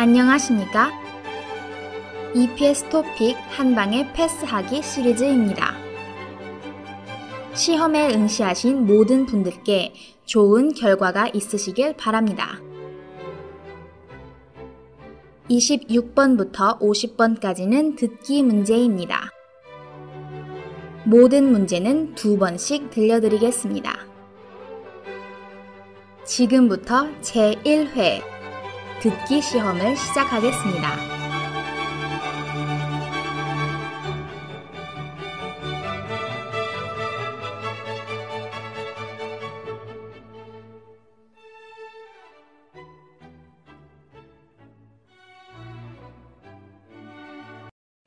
안녕하십니까? EPS 토픽 한방에 패스하기 시리즈입니다. 시험에 응시하신 모든 분들께 좋은 결과가 있으시길 바랍니다. 26번부터 50번까지는 듣기 문제입니다. 모든 문제는 두 번씩 들려드리겠습니다. 지금부터 제1회 듣기 시험을 시작하겠습니다.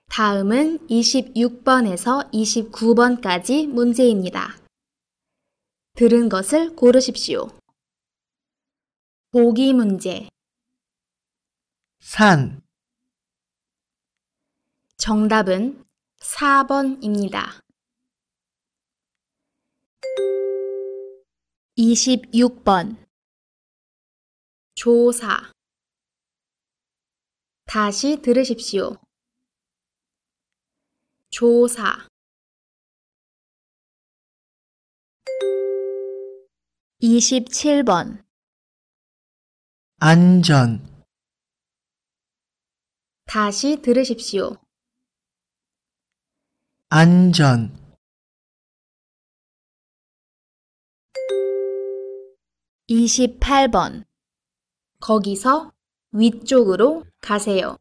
다음은 26번에서 29번까지 문제입니다. 들은 것을 고르십시오. 보기 문제 산 정답은 4번입니다. 26번 조사 다시 들으십시오. 조사 27번 안전 다시 들으십시오. 안전 2 8번 거기서 위쪽으로 가세요.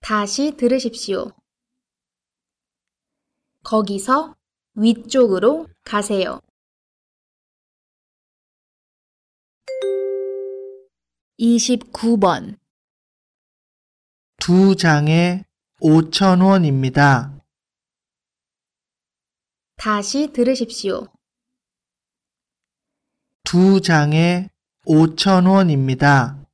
다시 들으십시오. 거기서 위쪽으로 가세요. 29번 두 장에 5천원입니다. 다시 들으십시오. 두 장에 5천원입니다.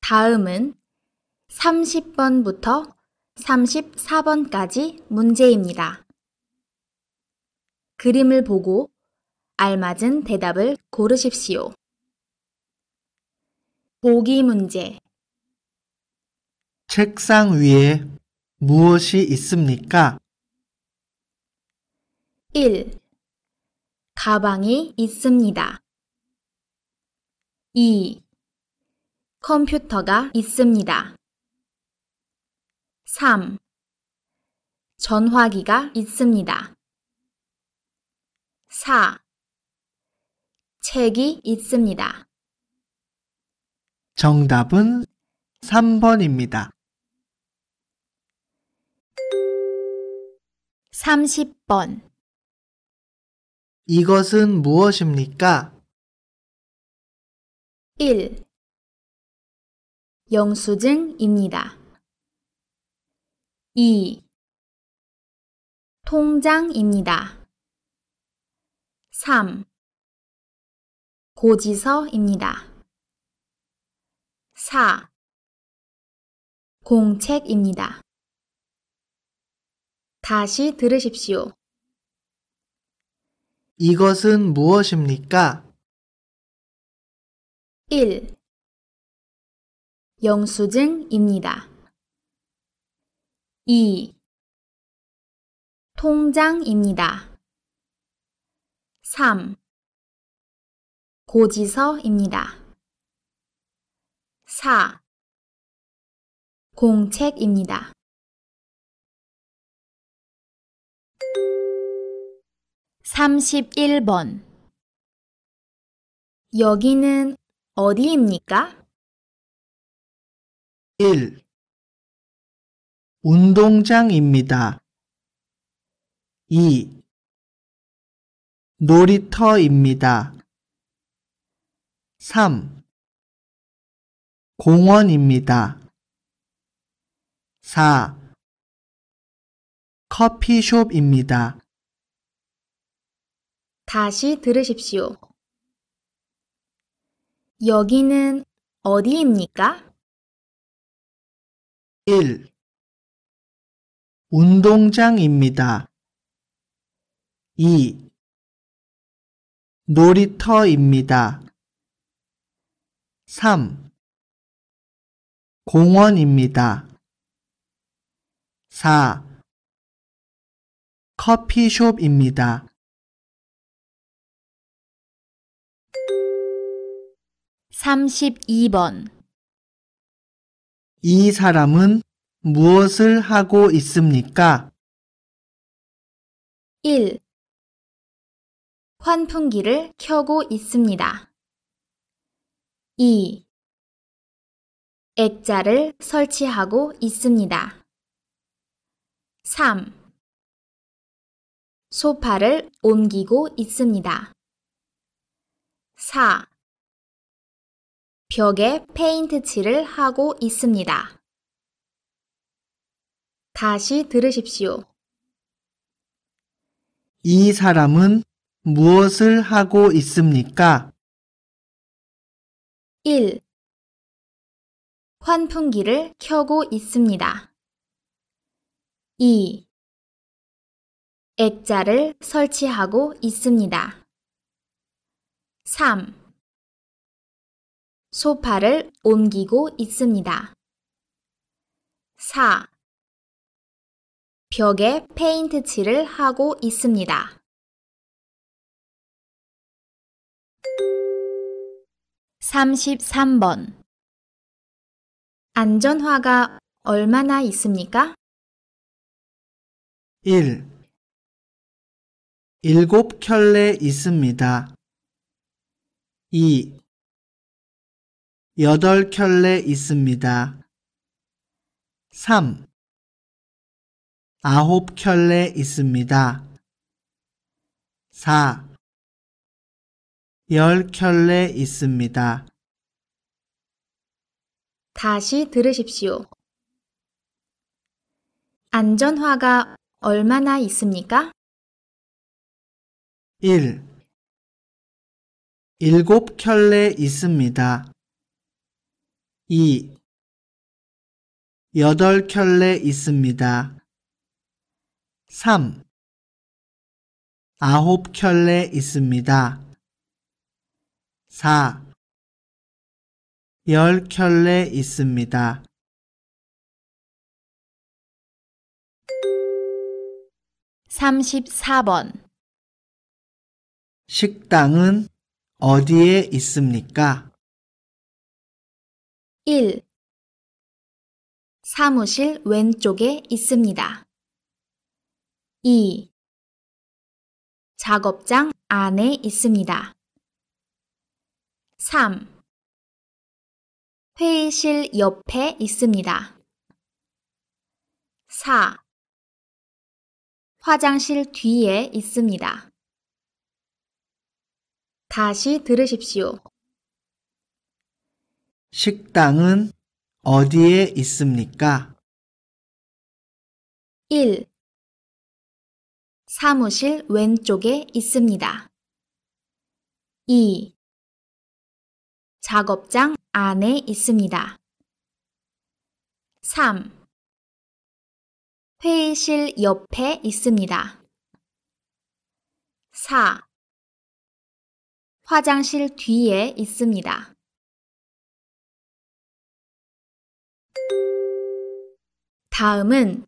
다음은 30번부터 34번까지 문제입니다. 그림을 보고 알맞은 대답을 고르십시오. 보기 문제 책상 위에 무엇이 있습니까? 1. 가방이 있습니다. 2. 컴퓨터가 있습니다. 3. 전화기가 있습니다. 4. 책이 있습니다. 정답은 3번입니다. 30번 이것은 무엇입니까? 1. 영수증입니다. 2. 통장입니다. 3. 고지서입니다. 4. 공책입니다. 다시 들으십시오. 이것은 무엇입니까? 1. 영수증입니다. 2. 통장입니다. 3. 고지서입니다. 4. 공책입니다. 3 1번 여기는 어디입니까? 1. 운동장입니다. 2. 놀이터입니다. 3. 공원입니다. 4. 커피숍입니다. 다시 들으십시오. 여기는 어디입니까? 1. 운동장입니다. 2. 놀이터입니다. 3. 공원입니다. 4. 커피숍입니다. 32번 이 사람은 무엇을 하고 있습니까? 1. 환풍기를 켜고 있습니다. 2. 액자를 설치하고 있습니다. 3. 소파를 옮기고 있습니다. 4. 벽에 페인트 칠을 하고 있습니다. 다시 들으십시오. 이 사람은 무엇을 하고 있습니까? 1. 환풍기를 켜고 있습니다. 2. 액자를 설치하고 있습니다. 3. 소파를 옮기고 있습니다. 4. 벽에 페인트 칠을 하고 있습니다. 33번 안전화가 얼마나 있습니까? 1. 일곱 켤레 있습니다. 2. 여덟 켤레 있습니다. 3. 아홉 켤레 있습니다. 4. 열 켤레 있습니다. 다시 들으십시오. 안전화가 얼마나 있습니까? 1. 일곱 켤레 있습니다. 2. 여덟 켤레 있습니다. 3. 아홉 켤레 있습니다. 4. 열 켤레 있습니다. 3 4번 식당은 어디에 있습니까? 1. 사무실 왼쪽에 있습니다. 2. 작업장 안에 있습니다. 3. 회의실 옆에 있습니다. 4. 화장실 뒤에 있습니다. 다시 들으십시오. 식당은 어디에 있습니까? 1. 사무실 왼쪽에 있습니다. 2. 작업장 안에 있습니다. 3. 회의실 옆에 있습니다. 4. 화장실 뒤에 있습니다. '다음은'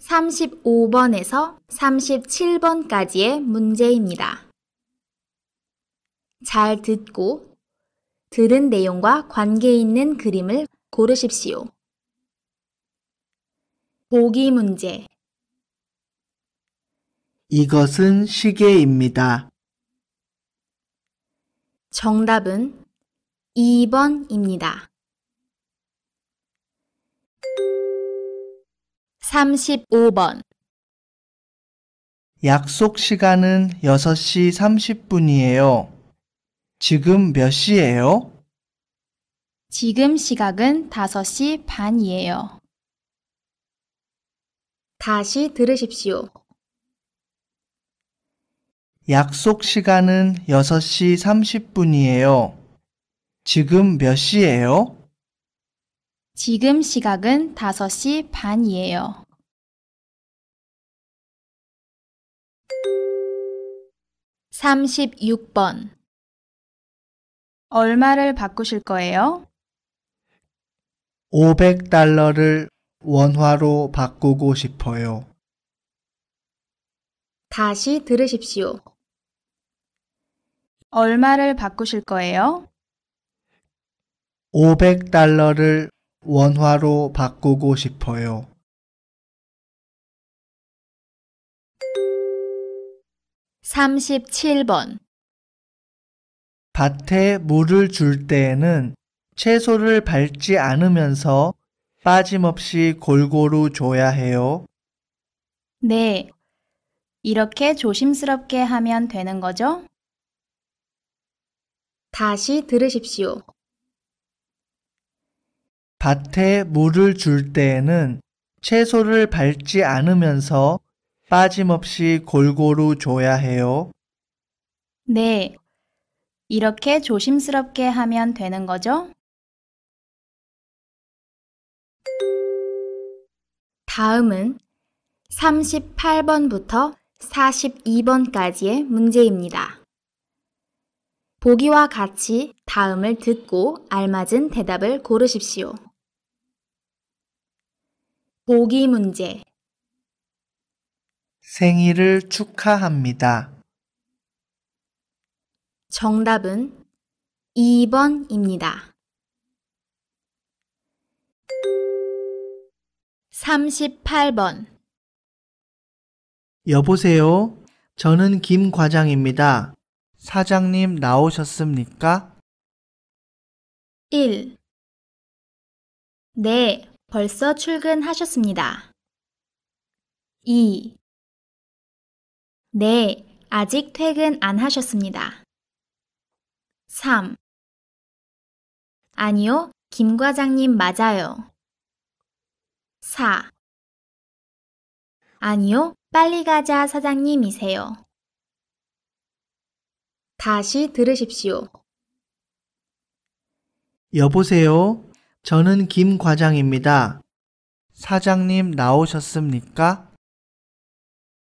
35번에서 37번까지의 문제입니다. 잘 듣고 들은 내용과 관계 있는 그림을 고르십시오. 보기 문제 이것은 시계입니다. 정답은 2번입니다. 35번 약속 시간은 6시 30분이에요. 지금 몇 시예요? 지금 시각은 5시 반이에요. 다시 들으십시오. 약속 시간은 6시 30분이에요. 지금 몇 시예요? 지금 시각은 5시 반이에요. 삼십번 얼마를 바꾸실 거예요? 500달러를 원화로 바꾸고 싶어요. 다시 들으십시오. 얼마를 바꾸실 거예요? 500달러를 원화로 바꾸고 싶어요. 삼십번 밭에 물을 줄 때에는 채소를 밟지 않으면서 빠짐없이 골고루 줘야 해요. 네. 이렇게 조심스럽게 하면 되는 거죠? 다시 들으십시오. 밭에 물을 줄 때에는 채소를 밟지 않으면서 빠짐없이 골고루 줘야 해요. 네. 이렇게 조심스럽게 하면 되는 거죠? 다음은 38번부터 42번까지의 문제입니다. 보기와 같이 다음을 듣고 알맞은 대답을 고르십시오. 보기 문제 생일을 축하합니다. 정답은 2번입니다. 38번 여보세요? 저는 김 과장입니다. 사장님 나오셨습니까? 1. 네, 벌써 출근하셨습니다. 2. 네, 아직 퇴근 안 하셨습니다. 3. 아니요, 김 과장님 맞아요. 4. 아니요, 빨리 가자 사장님이세요. 다시 들으십시오. 여보세요. 저는 김 과장입니다. 사장님 나오셨습니까?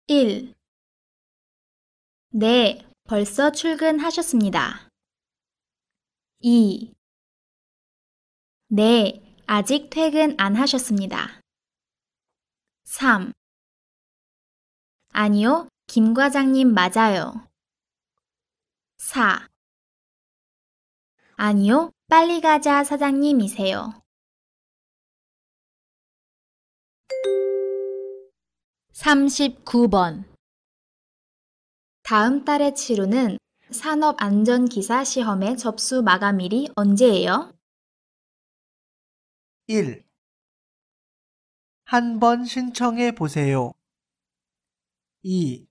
1. 네, 벌써 출근하셨습니다. 이. 네, 아직 퇴근 안 하셨습니다. 3. 아니요, 김 과장님 맞아요. 4. 아니요, 빨리 가자 사장님이세요. 39번 다음 달에 치료는 산업안전기사 시험의 접수 마감일이 언제예요? 1. 한 번 신청해 보세요. 2.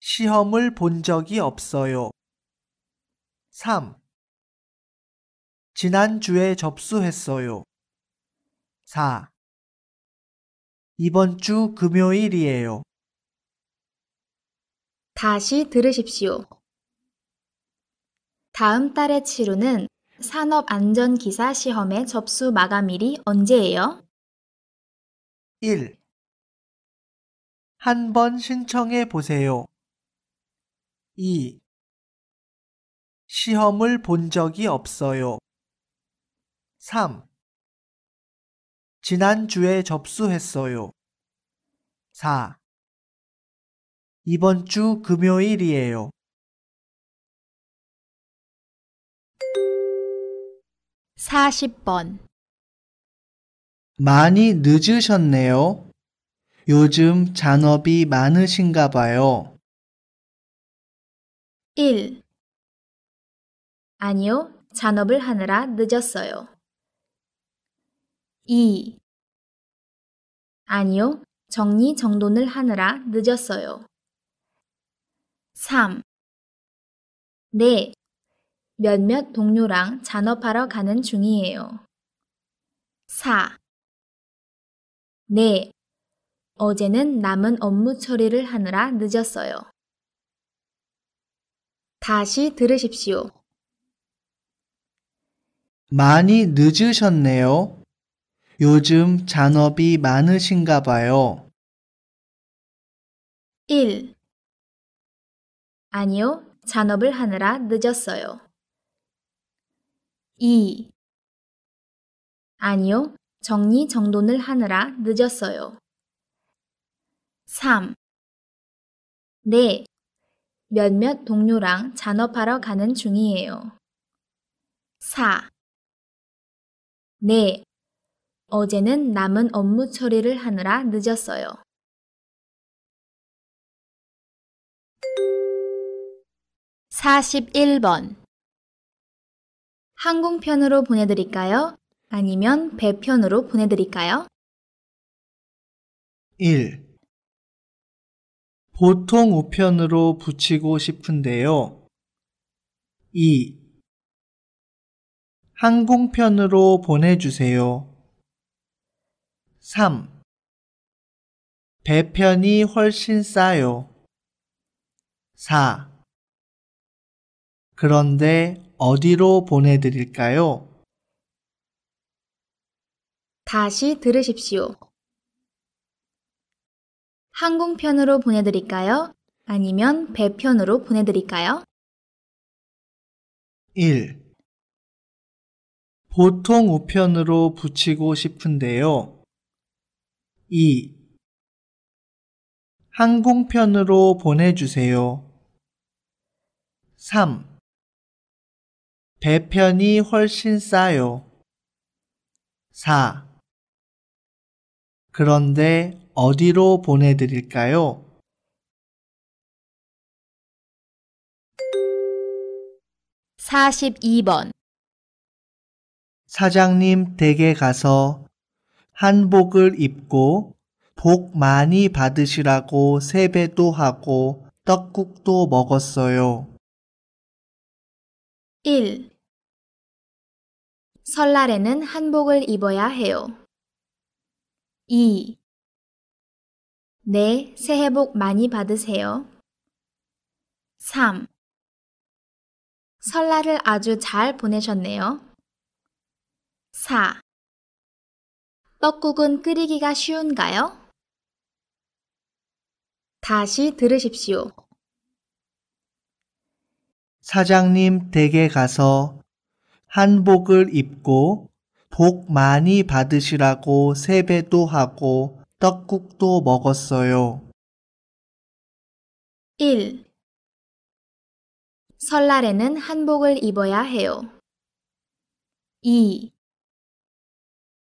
시험을 본 적이 없어요. 3. 지난주에 접수했어요. 4. 이번 주 금요일이에요. 다시 들으십시오. 다음 달에 치루는 산업안전기사 시험의 접수 마감일이 언제예요? 1. 한번 신청해 보세요. 2. 시험을 본 적이 없어요. 3. 지난주에 접수했어요. 4. 이번 주 금요일이에요. 40번 많이 늦으셨네요. 요즘 잔업이 많으신가 봐요. 1. 아니요, 잔업을 하느라 늦었어요. 2. 아니요, 정리 정돈을 하느라 늦었어요. 3. 네. 몇몇 동료랑 잔업하러 가는 중이에요. 4. 네. 어제는 남은 업무 처리를 하느라 늦었어요. 다시 들으십시오. 많이 늦으셨네요. 요즘 잔업이 많으신가 봐요. 1. 아니요, 잔업을 하느라 늦었어요. 2. 아니요, 정리정돈을 하느라 늦었어요. 3. 네, 몇몇 동료랑 잔업하러 가는 중이에요. 4. 네, 어제는 남은 업무 처리를 하느라 늦었어요. 41번 항공편으로 보내드릴까요? 아니면 배편으로 보내드릴까요? 1. 보통 우편으로 붙이고 싶은데요. 2. 항공편으로 보내주세요. 3. 배편이 훨씬 싸요. 4. 그런데 어디로 보내드릴까요? 다시 들으십시오. 항공편으로 보내드릴까요? 아니면 배편으로 보내드릴까요? 1. 보통 우편으로 붙이고 싶은데요. 2. 항공편으로 보내주세요. 3. 배편이 훨씬 싸요. 4. 그런데 어디로 보내드릴까요? 4 2번 사장님 댁에 가서 한복을 입고 복 많이 받으시라고 세배도 하고 떡국도 먹었어요. 1. 설날에는 한복을 입어야 해요. 2. 네, 새해 복 많이 받으세요. 3. 설날을 아주 잘 보내셨네요. 4. 떡국은 끓이기가 쉬운가요? 다시 들으십시오. 사장님 댁에 가서 한복을 입고 복 많이 받으시라고 세배도 하고 떡국도 먹었어요. 1. 설날에는 한복을 입어야 해요. 2.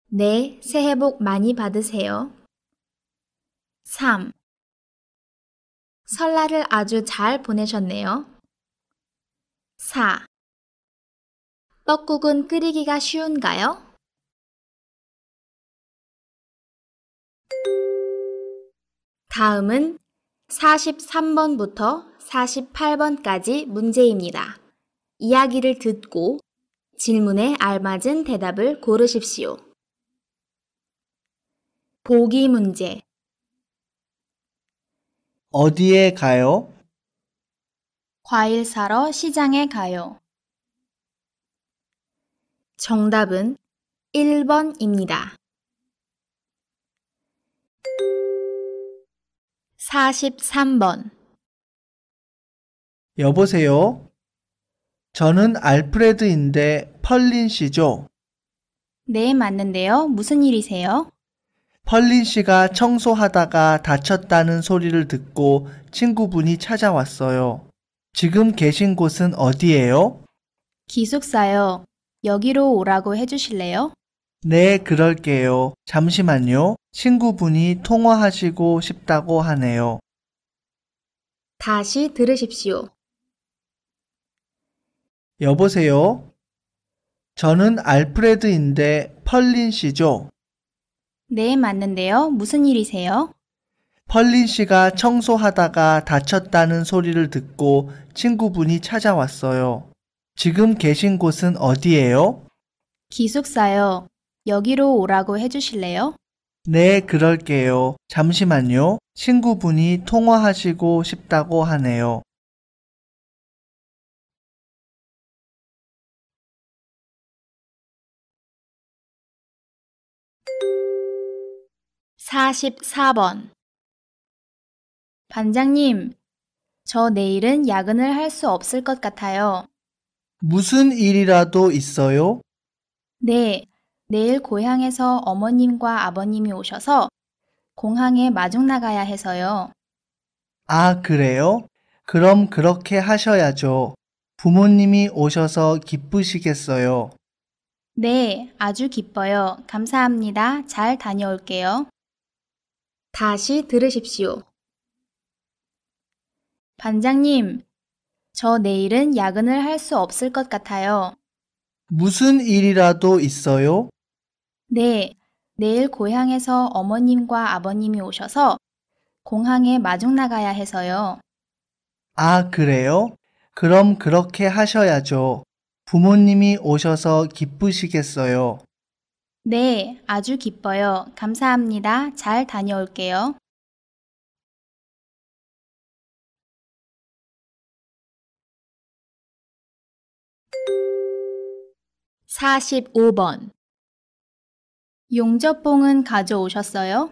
네, 새해 복 많이 받으세요. 3. 설날을 아주 잘 보내셨네요. 4. 떡국은 끓이기가 쉬운가요? 다음은 43번부터 48번까지 문제입니다. 이야기를 듣고 질문에 알맞은 대답을 고르십시오. 보기 문제 어디에 가요? 과일 사러 시장에 가요. 정답은 1번입니다. 43번 여보세요? 저는 알프레드인데 펄린 씨죠? 네, 맞는데요. 무슨 일이세요? 펄린 씨가 청소하다가 다쳤다는 소리를 듣고 친구분이 찾아왔어요. 지금 계신 곳은 어디예요? 기숙사요. 여기로 오라고 해주실래요? 네, 그럴게요. 잠시만요. 친구분이 통화하시고 싶다고 하네요. 다시 들으십시오. 여보세요? 저는 알프레드인데 펄린 씨죠? 네, 맞는데요. 무슨 일이세요? 펄린 씨가 청소하다가 다쳤다는 소리를 듣고 친구분이 찾아왔어요. 지금 계신 곳은 어디예요? 기숙사요. 여기로 오라고 해주실래요? 네, 그럴게요. 잠시만요. 친구분이 통화하시고 싶다고 하네요. 사십번 반장님, 저 내일은 야근을 할 수 없을 것 같아요. 무슨 일이라도 있어요? 네, 내일 고향에서 어머님과 아버님이 오셔서 공항에 마중 나가야 해서요. 아, 그래요? 그럼 그렇게 하셔야죠. 부모님이 오셔서 기쁘시겠어요. 네, 아주 기뻐요. 감사합니다. 잘 다녀올게요. 다시 들으십시오. 반장님, 저 내일은 야근을 할 수 없을 것 같아요. 무슨 일이라도 있어요? 네, 내일 고향에서 어머님과 아버님이 오셔서 공항에 마중 나가야 해서요. 아, 그래요? 그럼 그렇게 하셔야죠. 부모님이 오셔서 기쁘시겠어요. 네, 아주 기뻐요. 감사합니다. 잘 다녀올게요. 45번 용접봉은 가져오셨어요?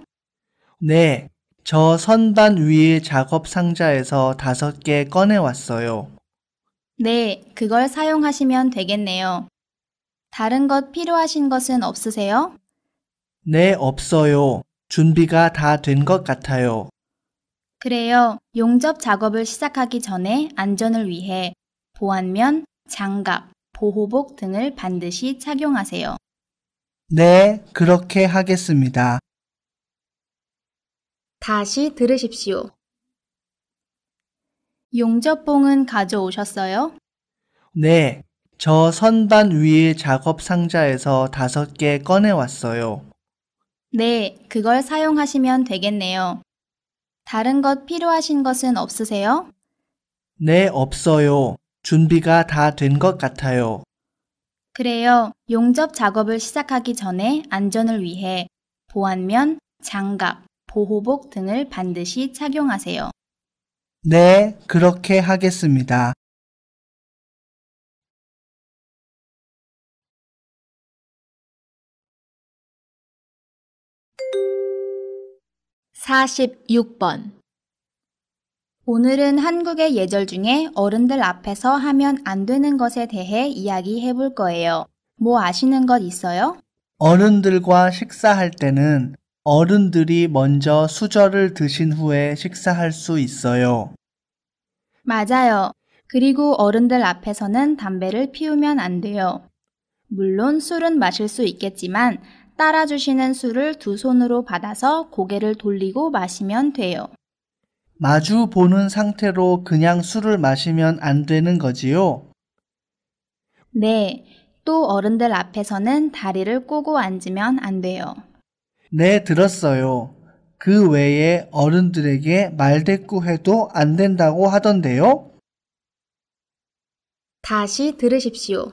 네, 저 선반 위의 작업 상자에서 다섯 개 꺼내왔어요. 네, 그걸 사용하시면 되겠네요. 다른 것 필요하신 것은 없으세요? 네, 없어요. 준비가 다 된 것 같아요. 그래요. 용접 작업을 시작하기 전에 안전을 위해 보안면, 장갑, 보호복 등을 반드시 착용하세요. 네, 그렇게 하겠습니다. 다시 들으십시오. 용접봉은 가져오셨어요? 네, 저 선반 위에 작업 상자에서 다섯 개 꺼내왔어요. 네, 그걸 사용하시면 되겠네요. 다른 것 필요하신 것은 없으세요? 네, 없어요. 준비가 다 된 것 같아요. 그래요. 용접 작업을 시작하기 전에 안전을 위해 보안면, 장갑, 보호복 등을 반드시 착용하세요. 네, 그렇게 하겠습니다. 사십번 오늘은 한국의 예절 중에 어른들 앞에서 하면 안 되는 것에 대해 이야기해 볼 거예요. 뭐 아시는 것 있어요? 어른들과 식사할 때는 어른들이 먼저 수저를 드신 후에 식사할 수 있어요. 맞아요. 그리고 어른들 앞에서는 담배를 피우면 안 돼요. 물론 술은 마실 수 있겠지만 따라주시는 술을 두 손으로 받아서 고개를 돌리고 마시면 돼요. 마주 보는 상태로 그냥 술을 마시면 안 되는 거지요? 네. 또 어른들 앞에서는 다리를 꼬고 앉으면 안 돼요. 네, 들었어요. 그 외에 어른들에게 말대꾸해도 안 된다고 하던데요? 다시 들으십시오.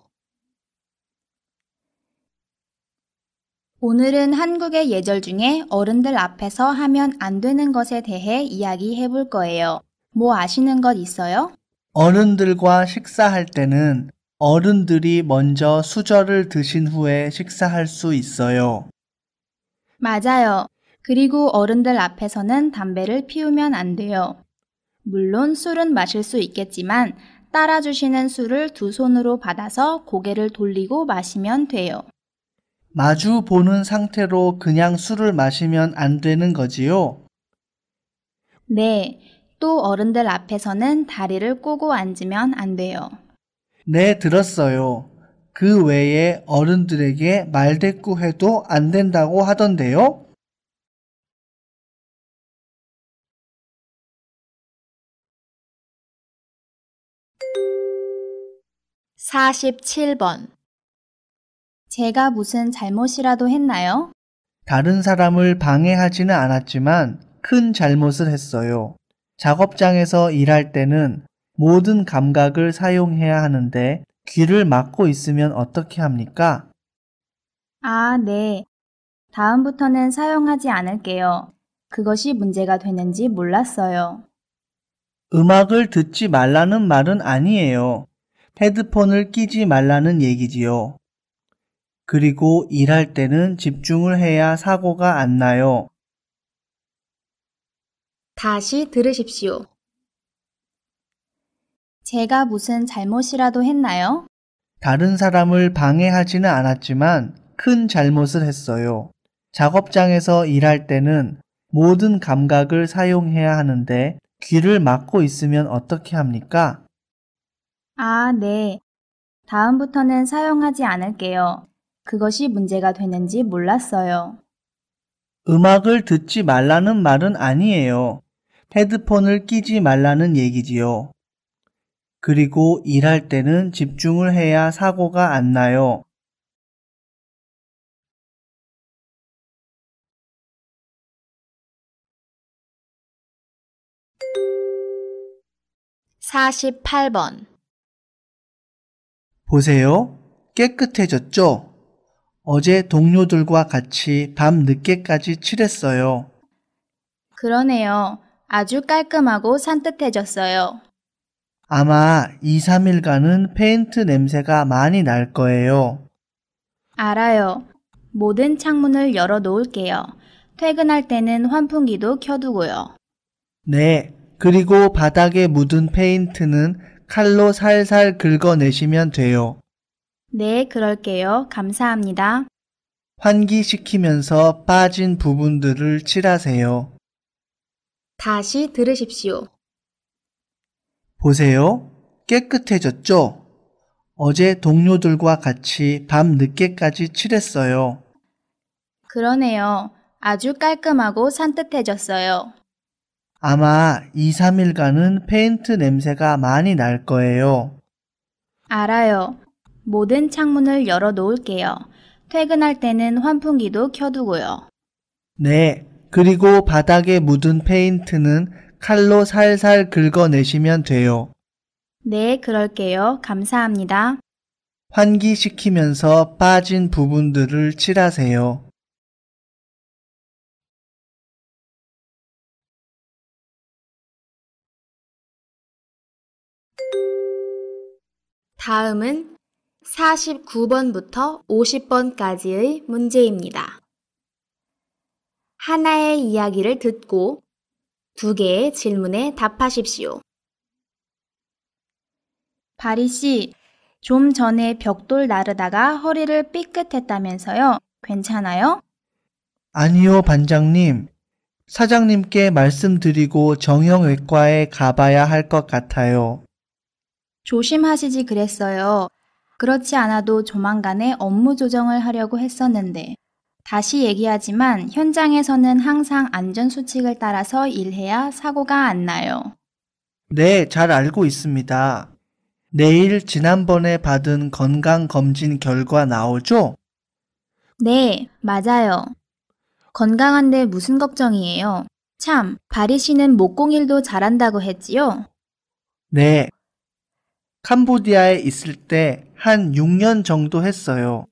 오늘은 한국의 예절 중에 어른들 앞에서 하면 안 되는 것에 대해 이야기해 볼 거예요. 뭐 아시는 것 있어요? 어른들과 식사할 때는 어른들이 먼저 수저를 드신 후에 식사할 수 있어요. 맞아요. 그리고 어른들 앞에서는 담배를 피우면 안 돼요. 물론 술은 마실 수 있겠지만 따라주시는 술을 두 손으로 받아서 고개를 돌리고 마시면 돼요. 마주 보는 상태로 그냥 술을 마시면 안 되는 거지요? 네. 또 어른들 앞에서는 다리를 꼬고 앉으면 안 돼요. 네, 들었어요. 그 외에 어른들에게 말대꾸해도 안 된다고 하던데요? 사십번 제가 무슨 잘못이라도 했나요? 다른 사람을 방해하지는 않았지만 큰 잘못을 했어요. 작업장에서 일할 때는 모든 감각을 사용해야 하는데 귀를 막고 있으면 어떻게 합니까? 아, 네. 다음부터는 사용하지 않을게요. 그것이 문제가 되는지 몰랐어요. 음악을 듣지 말라는 말은 아니에요. 헤드폰을 끼지 말라는 얘기지요. 그리고 일할 때는 집중을 해야 사고가 안 나요. 다시 들으십시오. 제가 무슨 잘못이라도 했나요? 다른 사람을 방해하지는 않았지만 큰 잘못을 했어요. 작업장에서 일할 때는 모든 감각을 사용해야 하는데 귀를 막고 있으면 어떻게 합니까? 아, 네. 다음부터는 사용하지 않을게요. 그것이 문제가 되는지 몰랐어요. 음악을 듣지 말라는 말은 아니에요. 헤드폰을 끼지 말라는 얘기지요. 그리고 일할 때는 집중을 해야 사고가 안 나요. (48번) 보세요. 깨끗해졌죠? 어제 동료들과 같이 밤 늦게까지 칠했어요. 그러네요. 아주 깔끔하고 산뜻해졌어요. 아마 2, 3일간은 페인트 냄새가 많이 날 거예요. 알아요. 모든 창문을 열어 놓을게요. 퇴근할 때는 환풍기도 켜두고요. 네. 그리고 바닥에 묻은 페인트는 칼로 살살 긁어내시면 돼요. 네, 그럴게요. 감사합니다. 환기시키면서 빠진 부분들을 칠하세요. 다시 들으십시오. 보세요. 깨끗해졌죠? 어제 동료들과 같이 밤 늦게까지 칠했어요. 그러네요. 아주 깔끔하고 산뜻해졌어요. 아마 2, 3일간은 페인트 냄새가 많이 날 거예요. 알아요. 모든 창문을 열어 놓을게요. 퇴근할 때는 환풍기도 켜두고요. 네. 그리고 바닥에 묻은 페인트는 칼로 살살 긁어내시면 돼요. 네, 그럴게요. 감사합니다. 환기시키면서 빠진 부분들을 칠하세요. 다음은 49번부터 50번까지의 문제입니다. 하나의 이야기를 듣고 두 개의 질문에 답하십시오. 바리 씨, 좀 전에 벽돌 나르다가 허리를 삐끗했다면서요. 괜찮아요? 아니요, 반장님. 사장님께 말씀드리고 정형외과에 가봐야 할 것 같아요. 조심하시지 그랬어요. 그렇지 않아도 조만간에 업무 조정을 하려고 했었는데 다시 얘기하지만 현장에서는 항상 안전수칙을 따라서 일해야 사고가 안 나요. 네, 잘 알고 있습니다. 내일 지난번에 받은 건강검진 결과 나오죠? 네, 맞아요. 건강한데 무슨 걱정이에요? 참, 바리 씨는 목공일도 잘한다고 했지요? 네, 캄보디아에 있을 때 한 6년 정도 했어요.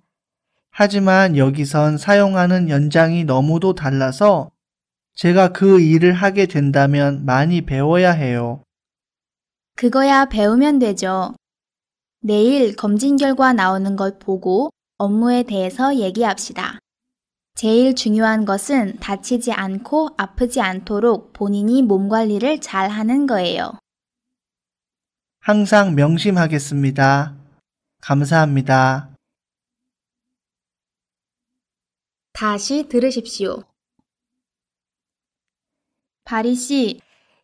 하지만 여기선 사용하는 연장이 너무도 달라서 제가 그 일을 하게 된다면 많이 배워야 해요. 그거야 배우면 되죠. 내일 검진 결과 나오는 것 보고 업무에 대해서 얘기합시다. 제일 중요한 것은 다치지 않고 아프지 않도록 본인이 몸 관리를 잘 하는 거예요. 항상 명심하겠습니다. 감사합니다. 다시 들으십시오. 바리 씨,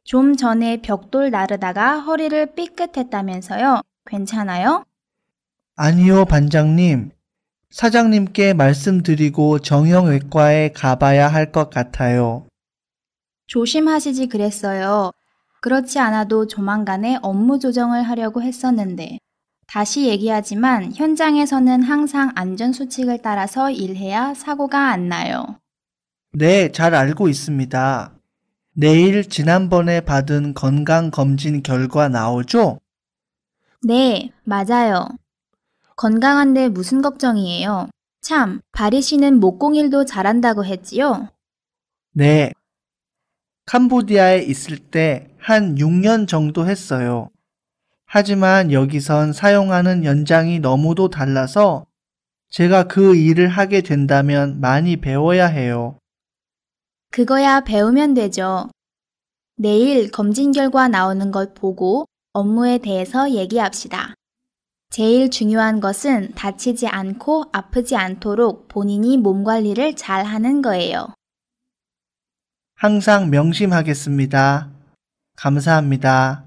좀 전에 벽돌 나르다가 허리를 삐끗했다면서요. 괜찮아요? 아니요, 반장님. 사장님께 말씀드리고 정형외과에 가봐야 할 것 같아요. 조심하시지 그랬어요. 그렇지 않아도 조만간에 업무 조정을 하려고 했었는데 다시 얘기하지만 현장에서는 항상 안전수칙을 따라서 일해야 사고가 안 나요. 네, 잘 알고 있습니다. 내일 지난번에 받은 건강검진 결과 나오죠? 네, 맞아요. 건강한데 무슨 걱정이에요? 참, 바리 씨는 목공일도 잘한다고 했지요? 네. 캄보디아에 있을 때한 6년 정도 했어요. 하지만 여기선 사용하는 연장이 너무도 달라서 제가 그 일을 하게 된다면 많이 배워야 해요. 그거야 배우면 되죠. 내일 검진 결과 나오는 것 보고 업무에 대해서 얘기합시다. 제일 중요한 것은 다치지 않고 아프지 않도록 본인이 몸 관리를 잘 하는 거예요. 항상 명심하겠습니다. 감사합니다.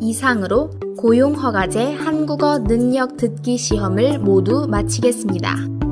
이상으로 고용허가제 한국어 능력 듣기 시험을 모두 마치겠습니다.